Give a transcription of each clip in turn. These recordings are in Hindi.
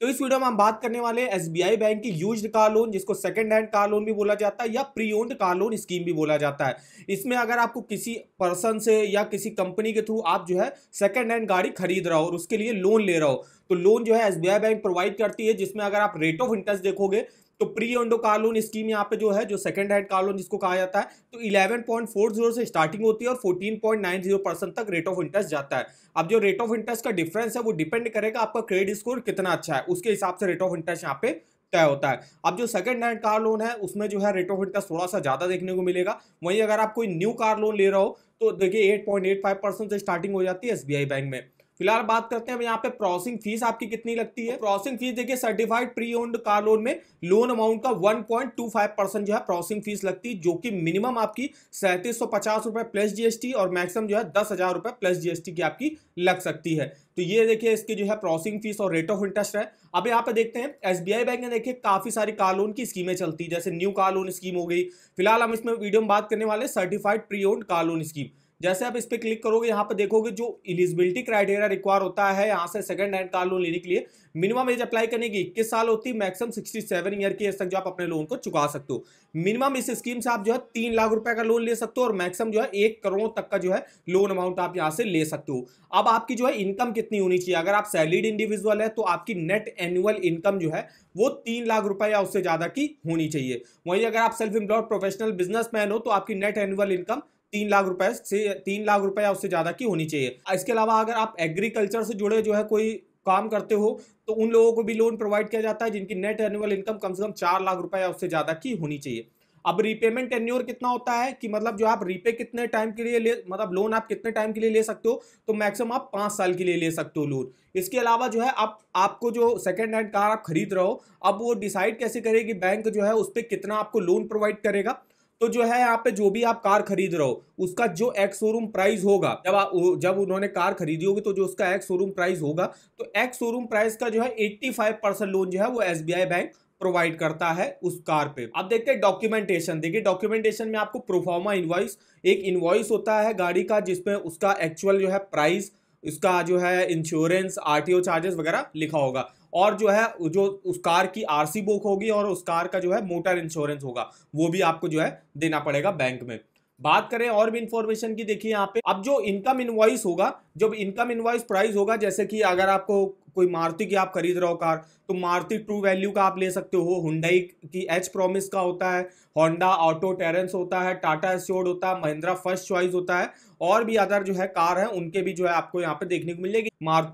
तो इस वीडियो में हम बात करने वाले हैं एसबीआई बैंक की यूज्ड कार लोन जिसको सेकंड हैंड कार लोन भी बोला जाता है या pre owned car loan scheme भी बोला जाता है इसमें अगर आपको किसी पर्सन से या किसी कंपनी के थ्रू आप जो है सेकंड हैंड गाड़ी खरीद रहा हो और उसके लिए लोन ले रहा हो तो लोन जो है आई बैंक प्रोवाइड करती है जिसमें अगर आप रेट ऑफ इंटरेस्ट देखोगे तो pre owned car loan scheme यहाँ पे जो है जो सेकंड हैंड कार लोन जिसको कहा जाता है तो 11.40 से स्टार्टिंग होती है और 14.90 परसेंट तक रेट ऑफ इंटरेस्ट जाता है अब जो रेट ऑफ इंटरेस्ट का डिफरेंस है वो डिपेंड करेगा आपका क्रेडिट स्कोर कितना अच्छा है उसके हिसाब से रेट ऑफ इंटरेस्ट यहाँ पे तय होता है अब जो सेकंड हैंड कार लोन है उसमें जो है रेट ऑफ इंटरेस्ट थोड़ा सा ज़्यादा देखने को मिलेगा वहीं अगर आप कोई न्यू कार लोन ले रहे हो तो देखिए 8.85 परसेंट से स्टार्टिंग हो जाती है एसबीआई बैंक में फिलहाल बात करते हैं यहाँ पे प्रोसेसिंग फीस आपकी कितनी लगती है प्रोसेसिंग फीस देखिए certified pre owned car loan में लोन अमाउंट का 1.25 परसेंट जो है प्रोसेसिंग फीस लगती है जो कि मिनिमम आपकी सैंतीस रुपए प्लस जीएसटी और मैक्सिमम जो है दस हजार रुपए प्लस जीएसटी की आपकी लग सकती है तो ये देखिए इसकी जो है प्रोसेसिंग फीस और रेट ऑफ इंटरेस्ट है अब यहाँ पे देखते हैं एसबीआई बैंक में देखिए काफी सारी कार लोन की स्कीमें चलती है जैसे न्यू कार लोन स्कीम हो गई फिलहाल हम इसमें वीडियो में बात करने वाले certified pre owned car loan scheme जैसे आप इस पर क्लिक करोगे यहाँ पर देखोगे जो इलिजिबिलिटी क्राइटेरिया रिक्वायर होता है यहाँ से सेकंड हैंड कार लोन लेने के लिए मिनिमम एज अप्लाई करने की इक्कीस साल होती है मैक्सिमम सिक्सटी सेवन ईयर की एज तक जो आप अपने लोन को चुका सकते हो मिनिमम इस स्कीम से आप जो है तीन लाख रुपए का लोन ले सकते हो और मैक्सिमम जो है एक करोड़ तक का जो है लोन अमाउंट आप यहाँ से ले सकते हो अब आपकी जो है इनकम कितनी होनी चाहिए अगर आप सैलरीड इंडिविजुअल है तो आपकी नेट एनुअल इनकम जो है वो तीन लाख रुपए या उससे ज्यादा की होनी चाहिए वहीं अगर आप सेल्फ एम्प्लॉयड प्रोफेशनल बिजनेसमैन हो तो आपकी नेट एनुअल इनकम तीन लाख रुपए से तीन लाख रुपए या उससे ज़्यादा की होनी चाहिए इसके अलावा अगर आप एग्रीकल्चर से जुड़े जो है कोई काम करते हो तो उन लोगों को भी लोन प्रोवाइड किया जाता है जिनकी नेट एनुअल इनकम कम से कम चार लाख रुपए या उससे ज़्यादा की होनी चाहिए अब रीपेमेंट टेन्योर कितना होता है कि मतलब जो आप रीपे कितने टाइम के लिए ले मतलब लोन आप कितने टाइम के लिए ले सकते हो तो मैक्सिमम आप पाँच साल के लिए ले सकते हो लोन इसके अलावा जो है आप आपको जो सेकेंड हैंड कार आप खरीद रहे हो अब वो डिसाइड कैसे करेगी बैंक जो है उस पर कितना आपको लोन प्रोवाइड करेगा तो जो है यहाँ पे जो भी आप कार खरीद रहे हो उसका जो एक्स शोरूम प्राइस होगा जब आ, जब उन्होंने कार खरीदी होगी तो जो उसका एक्स शोरूम प्राइस होगा तो एक्स शोरूम प्राइस का जो है एट्टी फाइव परसेंट लोन जो है वो एस बैंक प्रोवाइड करता है उस कार पे अब देखते हैं डॉक्यूमेंटेशन देखिए डॉक्यूमेंटेशन में आपको प्रोफॉर्मा इन्वॉइस एक इन्वॉइस होता है गाड़ी का जिसमें उसका एक्चुअल जो है प्राइस इसका जो है इंश्योरेंस आरटीओ चार्जेस वगैरह लिखा होगा और जो है जो उस कार की आरसी बुक होगी और उस कार का जो है मोटर इंश्योरेंस होगा वो भी आपको जो है देना पड़ेगा बैंक में बात करें और भी इंफॉर्मेशन की देखिए यहाँ पे अब जो इनकम इनवाइस होगा जब इनकम इनवाइस प्राइस होगा जैसे कि अगर आपको कोई मारुति की आप खरीद रहे हो कार तो मारुति ट्रू वैल्यू का आप ले सकते हो हुंडई की एच प्रोमिस का होता है होंडा ऑटो टेरेंस होता है टाटा एस्योर्ड होता है महिंद्रा फर्स्ट चॉइस होता है और भी अदर जो है कार है उनके भी जो है आपको यहाँ पे देखने को मिलेगी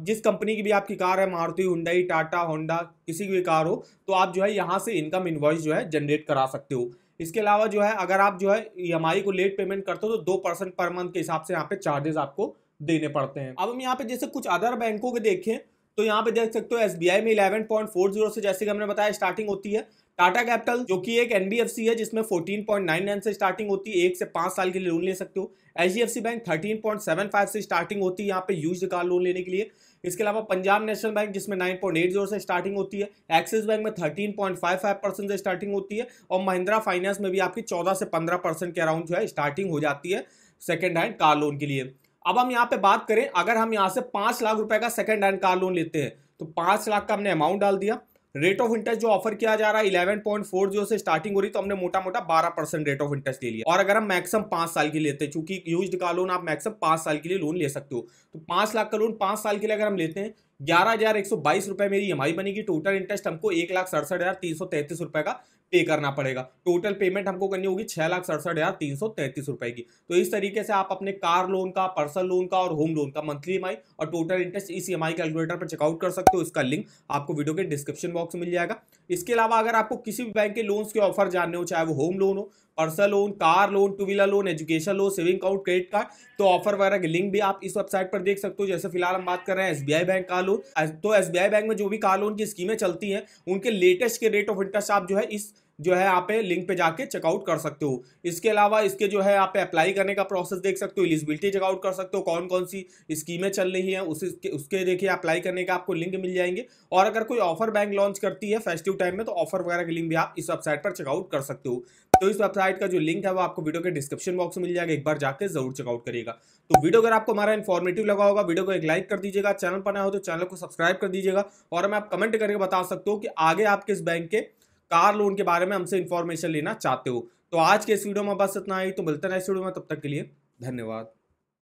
जिस कंपनी की भी आपकी कार है मारुति हुंडई टाटा होंडा किसी की भी कार हो तो आप जो है यहाँ से इनकम इन्वाइस जो है जनरेट करा सकते हो इसके अलावा जो है अगर आप जो है ई e को लेट पेमेंट करते हो तो दो परसेंट पर मंथ के हिसाब से यहाँ पे चार्जेस आपको देने पड़ते हैं अब हम यहाँ पे जैसे कुछ अदर बैंकों के देखें तो यहाँ पे देख सकते हो एस में इलेवन पॉइंट फोर जीरो से जैसे कि हमने बताया स्टार्टिंग होती है टाटा कैपिटल जो कि एक एनबीएफसी है जिसमें फोर्टीन पॉइंट नाइन नाइन से स्टार्टिंग होती है एक से पांच साल के लिए लोन ले सकते हो H D F C bank thirteen point seven five से स्टार्टिंग होती है यहाँ पे यूज कार लोन लेने के लिए इसके अलावा पंजाब नेशनल बैंक जिसमें नाइन पॉइंट एट जीरो से स्टार्टिंग होती है एक्सिस बैंक में thirteen point five five percent से स्टार्टिंग होती है और महिंद्रा फाइनेंस में भी आपकी चौदह से पंद्रह परसेंट के अराउंड जो है स्टार्टिंग हो जाती है सेकेंड हैंड कार लोन के लिए अब हम यहाँ पे बात करें अगर हम यहाँ से पांच लाख रुपए का सेकेंड हैंड कार लोन लेते हैं तो पांच लाख का हमने अमाउंट डाल दिया रेट ऑफ इंटरेस्ट जो ऑफर किया जा रहा है इलेवन पॉइंट फोर जीरो से स्टार्टिंग हो रही तो हमने मोटा मोटा बारह परसेंट रेट ऑफ इंटरेस्ट ले लिया और अगर हम मैक्सिमम पांच साल के लेते हैं चूंकि यूज का लोन आप मैक्सिमम पांच साल के लिए लोन ले सकते हो तो पांच लाख का लोन पांच साल के लिए अगर हम लेते हैं ग्यारह हजार एक सौ बाईस रुपए मेरी ई e बनेगी टोटल इंटरेस्ट हमको एक लाख सड़सठ हजार तीन सौ तैतीस रुपए का पे करना पड़ेगा टोटल पेमेंट हमको करनी होगी छह लाख सड़सठ हज़ार तीन सौ तैंतीस रुपए की तो इस तरीके से आप अपने कार लोन का पर्सनल लोन का और होम लोन का मंथली ई और टोटल इंटरेस्ट इस ई कैलकुलेटर पर चेकआउट कर सकते हो इसका लिंक आपको वीडियो के डिस्क्रिप्शन बॉक्स में मिल जाएगा इसके अलावा अगर आपको किसी भी बैंक के लोन्स के ऑफर जानने हो चाहे वो होम लोन हो personal loan car loan two wheeler loan education loan saving account credit card तो ऑफर वगैरह के लिंक भी आप इस वेबसाइट पर देख सकते हो जैसे फिलहाल हम बात कर रहे हैं एसबीआई बैंक का लोन तो एसबीआई बैंक में जो भी कार लोन की स्कीमें चलती हैं उनके लेटेस्ट के रेट ऑफ इंटरेस्ट आप जो है इस जो है आप लिंक पे जाके चेकआउट कर सकते हो इसके अलावा इसके जो है आप अप्लाई करने का प्रोसेस देख सकते हो एलिजिबिलिटी चेकआउट कर सकते हो कौन कौन सी स्कीमें चल रही हैं उसके उसके देखिए अप्लाई करने का आपको लिंक मिल जाएंगे और अगर कोई ऑफर बैंक लॉन्च करती है फेस्टिव टाइम में तो ऑफर वगैरह के लिंक भी आप इस वेबसाइट पर चेकआउट कर सकते हो तो इस वेबसाइट का जो लिंक है वो आपको वीडियो के डिस्क्रिप्शन बॉक्स में मिल जाएगा एक बार जाकर जरूर चेकआउट करिएगा तो वीडियो अगर आपको हमारा इन्फॉर्मेटिव लगा होगा वीडियो को एक लाइक कर दीजिएगा चैनल पर ना हो तो चैनल को सब्सक्राइब कर दीजिएगा और हमें आप कमेंट करके बता सकते हो कि आगे आप किस बैंक के कार लोन के बारे में हमसे इन्फॉर्मेशन लेना चाहते हो तो आज के इस वीडियो में बस इतना ही तो मिलता है इस वीडियो में तब तक के लिए धन्यवाद